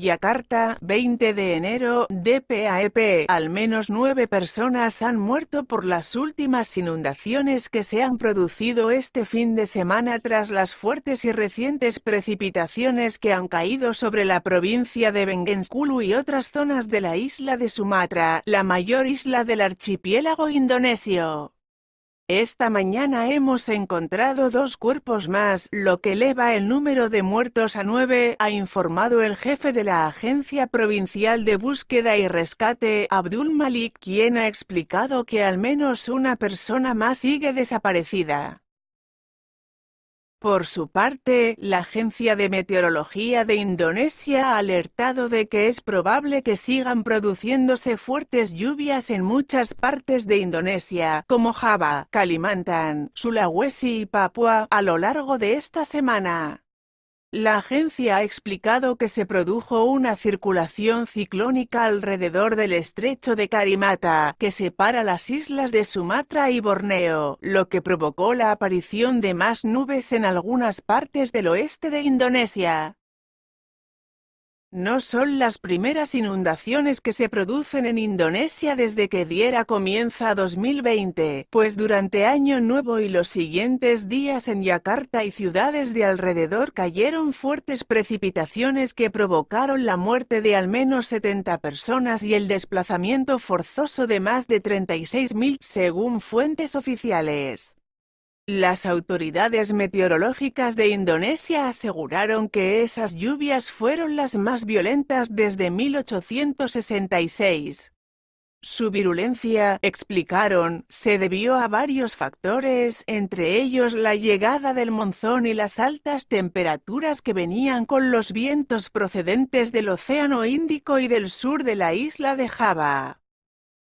Yakarta, 20 de enero, DPAEP. E Al menos nueve personas han muerto por las últimas inundaciones que se han producido este fin de semana tras las fuertes y recientes precipitaciones que han caído sobre la provincia de Bengenskulu y otras zonas de la isla de Sumatra, la mayor isla del archipiélago indonesio. Esta mañana hemos encontrado dos cuerpos más, lo que eleva el número de muertos a nueve, ha informado el jefe de la Agencia Provincial de Búsqueda y Rescate, Abdul Malik, quien ha explicado que al menos una persona más sigue desaparecida. Por su parte, la Agencia de Meteorología de Indonesia ha alertado de que es probable que sigan produciéndose fuertes lluvias en muchas partes de Indonesia, como Java, Kalimantan, Sulawesi y Papua, a lo largo de esta semana. La agencia ha explicado que se produjo una circulación ciclónica alrededor del estrecho de Karimata, que separa las islas de Sumatra y Borneo, lo que provocó la aparición de más nubes en algunas partes del oeste de Indonesia. No son las primeras inundaciones que se producen en Indonesia desde que diera comienza 2020, pues durante Año Nuevo y los siguientes días en Yakarta y ciudades de alrededor cayeron fuertes precipitaciones que provocaron la muerte de al menos 70 personas y el desplazamiento forzoso de más de 36.000 según fuentes oficiales. Las autoridades meteorológicas de Indonesia aseguraron que esas lluvias fueron las más violentas desde 1866. Su virulencia, explicaron, se debió a varios factores, entre ellos la llegada del monzón y las altas temperaturas que venían con los vientos procedentes del Océano Índico y del sur de la isla de Java.